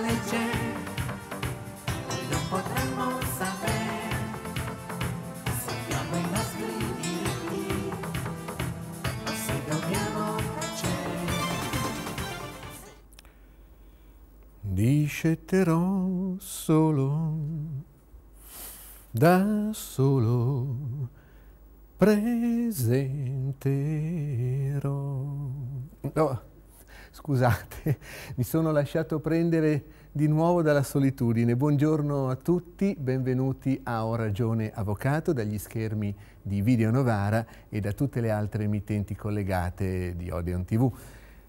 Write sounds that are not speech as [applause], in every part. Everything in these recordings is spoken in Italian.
legge, non potremmo sapere se abbiamo i nostri diritti o se dobbiamo tacere. Discetterò solo, da solo presenterò. No. Scusate, [laughs] mi sono lasciato prendere di nuovo dalla solitudine. Buongiorno a tutti, benvenuti a Ho Ragione Avvocato dagli schermi di Video Novara e da tutte le altre emittenti collegate di Odeon TV.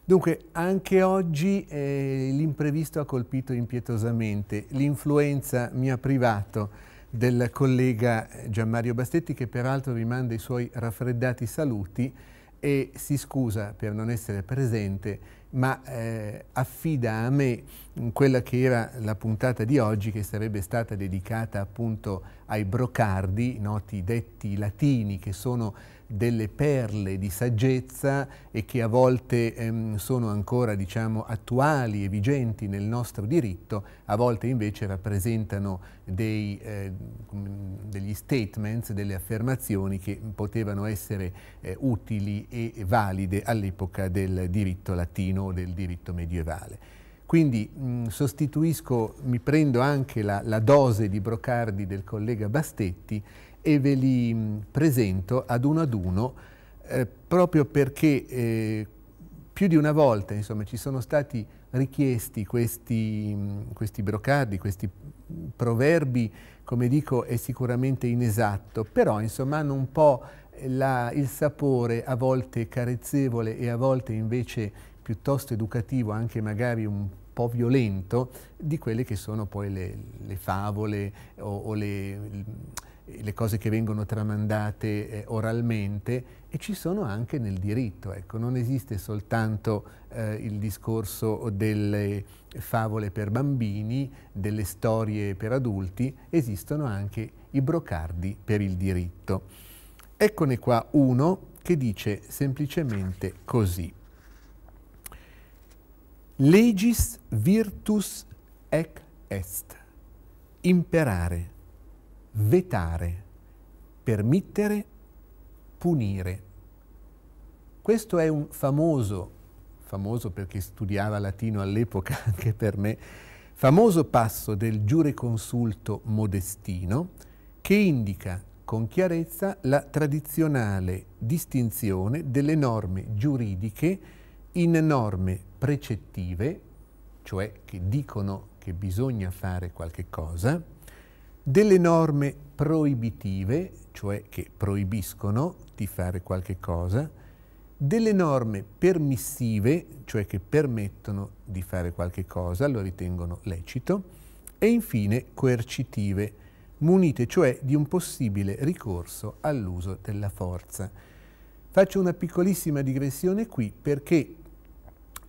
Dunque, anche oggi eh, l'imprevisto ha colpito impietosamente, l'influenza mi ha privato del collega Gianmario Bastetti che peraltro vi manda i suoi raffreddati saluti e si scusa per non essere presente ma eh, affida a me quella che era la puntata di oggi che sarebbe stata dedicata appunto ai brocardi, noti detti latini che sono delle perle di saggezza e che a volte ehm, sono ancora diciamo, attuali e vigenti nel nostro diritto, a volte invece rappresentano dei, eh, mm, degli statements, delle affermazioni che potevano essere eh, utili e valide all'epoca del diritto latino o del diritto medievale. Quindi mh, mm, sostituisco, mi prendo anche la, la dose di Brocardi del collega Bastetti e ve li mm, presento ad uno ad uno eh, proprio perché eh, più di una volta insomma, ci sono stati richiesti questi, mm, questi brocardi, questi proverbi, come dico, è sicuramente inesatto, però insomma hanno un po' la, il sapore a volte carezzevole e a volte invece piuttosto educativo, anche magari un po' violento, di quelle che sono poi le, le favole o, o le, le cose che vengono tramandate eh, oralmente e ci sono anche nel diritto. Ecco. Non esiste soltanto eh, il discorso delle favole per bambini, delle storie per adulti, esistono anche i brocardi per il diritto. Eccone qua uno che dice semplicemente così. Legis virtus ec est. Imperare vetare, permettere, punire. Questo è un famoso, famoso perché studiava latino all'epoca [laughs] anche per me, famoso passo del giureconsulto modestino che indica con chiarezza la tradizionale distinzione delle norme giuridiche in norme precettive, cioè che dicono che bisogna fare qualche cosa, delle norme proibitive, cioè che proibiscono di fare qualche cosa, delle norme permissive, cioè che permettono di fare qualche cosa, lo ritengono lecito, e infine coercitive, munite cioè di un possibile ricorso all'uso della forza. Faccio una piccolissima digressione qui perché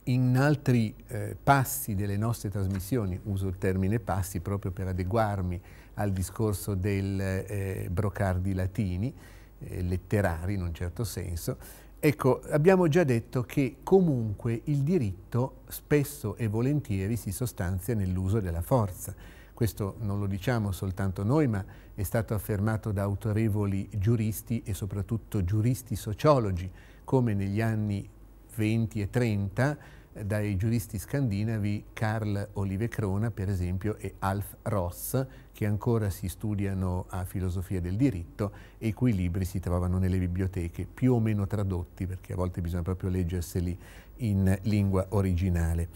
in altri eh, passi delle nostre trasmissioni, uso il termine passi proprio per adeguarmi al discorso del eh, Brocardi latini, eh, letterari in un certo senso. Ecco, abbiamo già detto che comunque il diritto spesso e volentieri si sostanzia nell'uso della forza. Questo non lo diciamo soltanto noi, ma è stato affermato da autorevoli giuristi e soprattutto giuristi sociologi, come negli anni 20 e 30 dai giuristi scandinavi Carl Olive Crona, per esempio, e Alf Ross, che ancora si studiano a filosofia del diritto e i cui libri si trovano nelle biblioteche, più o meno tradotti, perché a volte bisogna proprio leggerseli in lingua originale.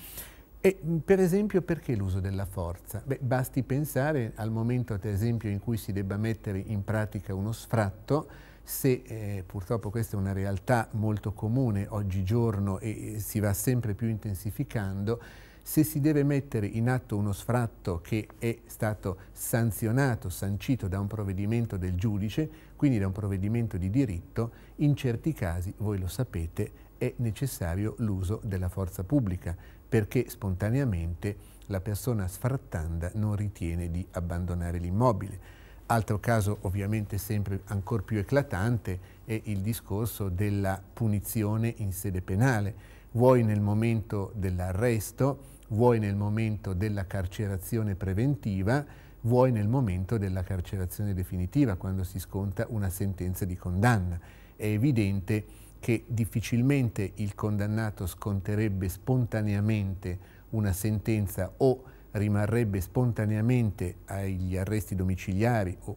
E, per esempio, perché l'uso della forza? Beh, basti pensare al momento, ad esempio, in cui si debba mettere in pratica uno sfratto, se eh, purtroppo questa è una realtà molto comune oggigiorno e si va sempre più intensificando, se si deve mettere in atto uno sfratto che è stato sanzionato, sancito da un provvedimento del giudice, quindi da un provvedimento di diritto, in certi casi, voi lo sapete, è necessario l'uso della forza pubblica, perché spontaneamente la persona sfrattanda non ritiene di abbandonare l'immobile. Altro caso ovviamente sempre ancora più eclatante è il discorso della punizione in sede penale, vuoi nel momento dell'arresto, vuoi nel momento della carcerazione preventiva, vuoi nel momento della carcerazione definitiva, quando si sconta una sentenza di condanna. È evidente che difficilmente il condannato sconterebbe spontaneamente una sentenza o rimarrebbe spontaneamente agli arresti domiciliari o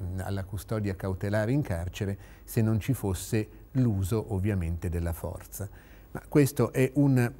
mm, alla custodia cautelare in carcere se non ci fosse l'uso ovviamente della forza. Ma questo è una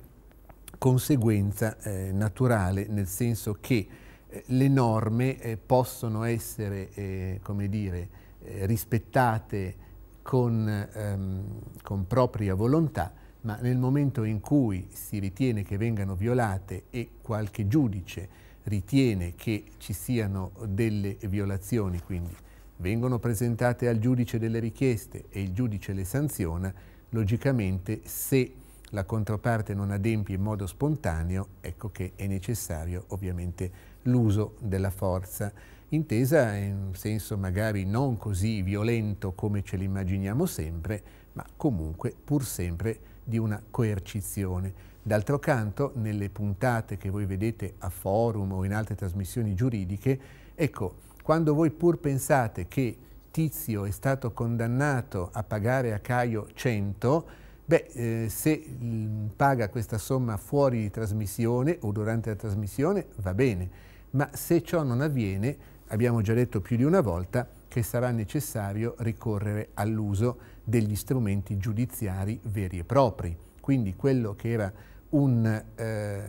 conseguenza eh, naturale nel senso che eh, le norme eh, possono essere, eh, come dire, eh, rispettate con, ehm, con propria volontà ma nel momento in cui si ritiene che vengano violate e qualche giudice ritiene che ci siano delle violazioni, quindi vengono presentate al giudice delle richieste e il giudice le sanziona, logicamente se la controparte non adempie in modo spontaneo, ecco che è necessario ovviamente l'uso della forza intesa in un senso magari non così violento come ce l'immaginiamo sempre, ma comunque pur sempre di una coercizione. D'altro canto, nelle puntate che voi vedete a forum o in altre trasmissioni giuridiche, ecco, quando voi pur pensate che Tizio è stato condannato a pagare a Caio 100, beh, eh, se mm, paga questa somma fuori di trasmissione o durante la trasmissione va bene, ma se ciò non avviene abbiamo già detto più di una volta che sarà necessario ricorrere all'uso degli strumenti giudiziari veri e propri. Quindi quello che era un, eh,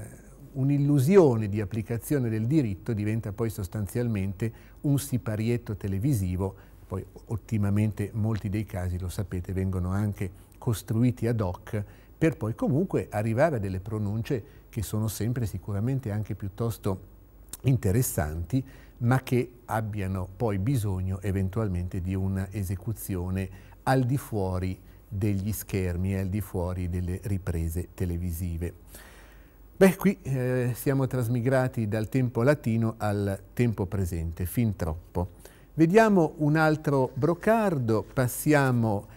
un'illusione di applicazione del diritto diventa poi sostanzialmente un siparietto televisivo, poi ottimamente molti dei casi, lo sapete, vengono anche costruiti ad hoc per poi comunque arrivare a delle pronunce che sono sempre sicuramente anche piuttosto interessanti, ma che abbiano poi bisogno eventualmente di un'esecuzione al di fuori degli schermi, al di fuori delle riprese televisive. Beh, qui eh, siamo trasmigrati dal tempo latino al tempo presente, fin troppo. Vediamo un altro brocardo, passiamo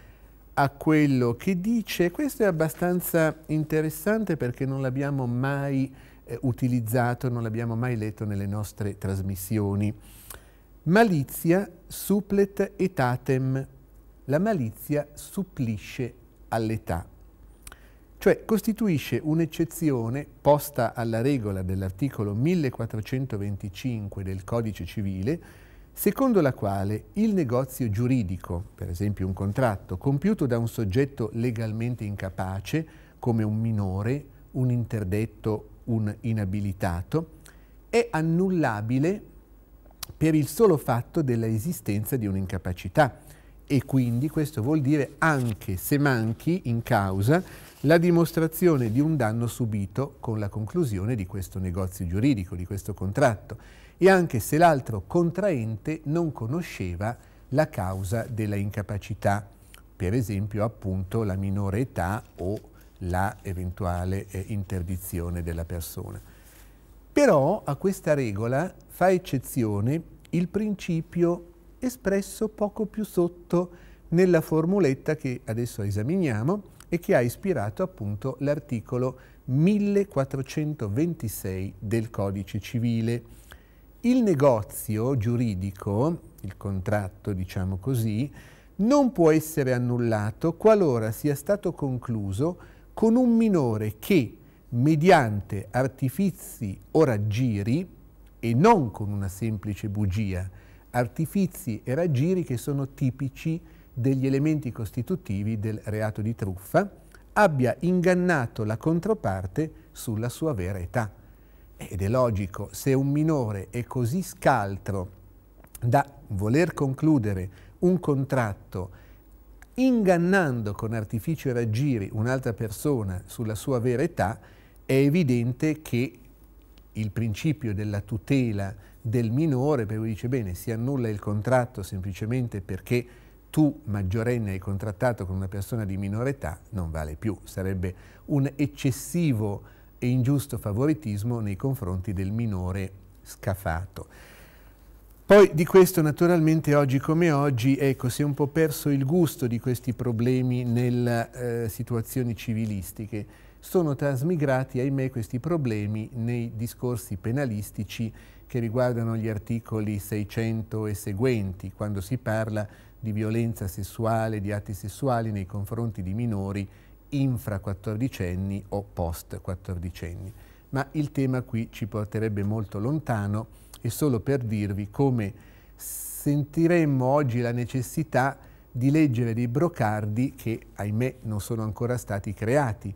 a quello che dice, questo è abbastanza interessante perché non l'abbiamo mai eh, utilizzato, non l'abbiamo mai letto nelle nostre trasmissioni. Malizia supplet etatem, la malizia supplisce all'età, cioè costituisce un'eccezione posta alla regola dell'articolo 1425 del Codice Civile secondo la quale il negozio giuridico, per esempio un contratto, compiuto da un soggetto legalmente incapace, come un minore, un interdetto, un inabilitato, è annullabile per il solo fatto dell'esistenza di un'incapacità e quindi questo vuol dire anche se manchi in causa la dimostrazione di un danno subito con la conclusione di questo negozio giuridico, di questo contratto e anche se l'altro contraente non conosceva la causa della incapacità, per esempio appunto la minore età o la eventuale eh, interdizione della persona. Però a questa regola fa eccezione il principio espresso poco più sotto nella formuletta che adesso esaminiamo e che ha ispirato appunto l'articolo 1426 del Codice Civile il negozio giuridico, il contratto diciamo così, non può essere annullato qualora sia stato concluso con un minore che, mediante artifizi o raggiri, e non con una semplice bugia, artifizi e raggiri che sono tipici degli elementi costitutivi del reato di truffa, abbia ingannato la controparte sulla sua vera età. Ed è logico, se un minore è così scaltro da voler concludere un contratto ingannando con artificio e raggiri un'altra persona sulla sua vera età, è evidente che il principio della tutela del minore, per cui dice bene, si annulla il contratto semplicemente perché tu maggiorenne hai contrattato con una persona di minore età, non vale più, sarebbe un eccessivo e ingiusto favoritismo nei confronti del minore scafato. Poi di questo naturalmente oggi come oggi ecco, si è un po' perso il gusto di questi problemi nelle eh, situazioni civilistiche. Sono trasmigrati, ahimè, questi problemi nei discorsi penalistici che riguardano gli articoli 600 e seguenti, quando si parla di violenza sessuale, di atti sessuali nei confronti di minori infra-quattordicenni o post-quattordicenni. Ma il tema qui ci porterebbe molto lontano e solo per dirvi come sentiremmo oggi la necessità di leggere dei brocardi che, ahimè, non sono ancora stati creati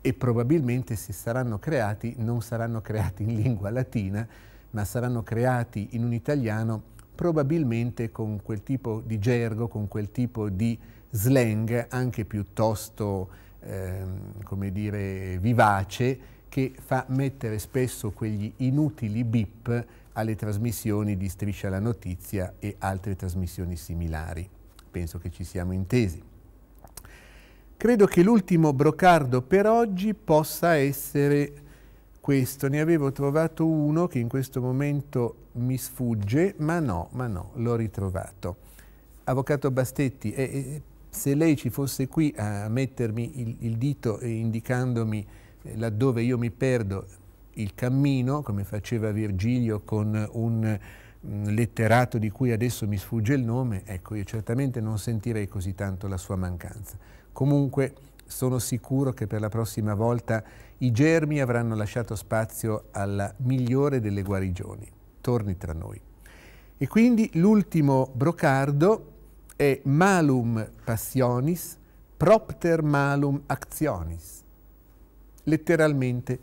e probabilmente se saranno creati non saranno creati in lingua latina, ma saranno creati in un italiano probabilmente con quel tipo di gergo, con quel tipo di slang anche piuttosto, ehm, come dire, vivace, che fa mettere spesso quegli inutili bip alle trasmissioni di Striscia la Notizia e altre trasmissioni similari. Penso che ci siamo intesi. Credo che l'ultimo brocardo per oggi possa essere questo. Ne avevo trovato uno che in questo momento mi sfugge, ma no, ma no, l'ho ritrovato. Avvocato Bastetti, eh, se lei ci fosse qui a mettermi il, il dito e indicandomi eh, laddove io mi perdo il cammino, come faceva Virgilio con un mm, letterato di cui adesso mi sfugge il nome, ecco, io certamente non sentirei così tanto la sua mancanza. Comunque sono sicuro che per la prossima volta i germi avranno lasciato spazio alla migliore delle guarigioni. Torni tra noi. E quindi l'ultimo brocardo è malum passionis, propter malum actionis. Letteralmente,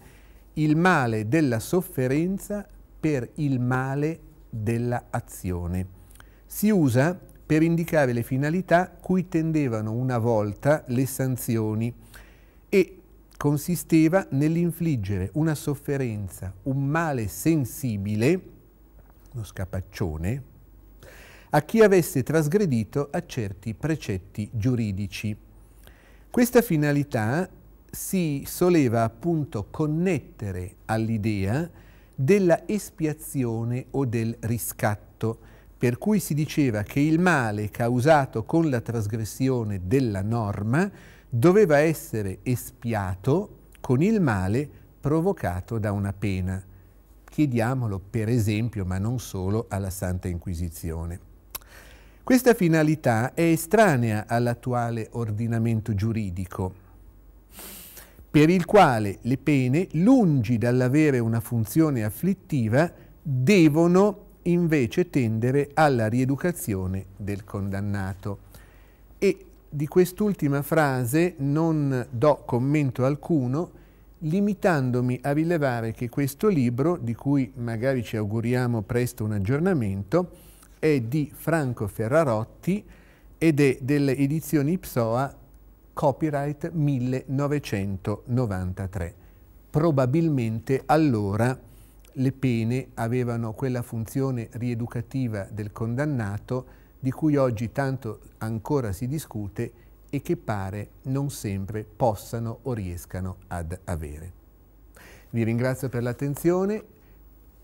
il male della sofferenza per il male della azione. Si usa per indicare le finalità cui tendevano una volta le sanzioni e consisteva nell'infliggere una sofferenza, un male sensibile, uno scapaccione, a chi avesse trasgredito a certi precetti giuridici. Questa finalità si soleva appunto connettere all'idea della espiazione o del riscatto, per cui si diceva che il male causato con la trasgressione della norma doveva essere espiato con il male provocato da una pena. Chiediamolo per esempio, ma non solo, alla Santa Inquisizione. Questa finalità è estranea all'attuale ordinamento giuridico, per il quale le pene, lungi dall'avere una funzione afflittiva, devono invece tendere alla rieducazione del condannato. E di quest'ultima frase non do commento alcuno, limitandomi a rilevare che questo libro, di cui magari ci auguriamo presto un aggiornamento, è di Franco Ferrarotti ed è delle edizioni Ipsoa copyright 1993. Probabilmente allora le pene avevano quella funzione rieducativa del condannato di cui oggi tanto ancora si discute e che pare non sempre possano o riescano ad avere. Vi ringrazio per l'attenzione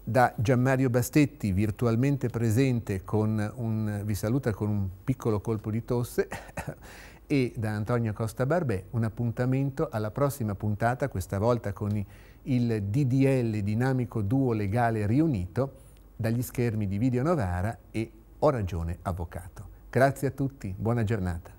da Gianmario Bastetti, virtualmente presente, un, vi saluta con un piccolo colpo di tosse, [laughs] e da Antonio Costa Barbè un appuntamento alla prossima puntata, questa volta con il DDL Dinamico Duo Legale Riunito, dagli schermi di Video Novara e Ho Ragione Avvocato. Grazie a tutti, buona giornata.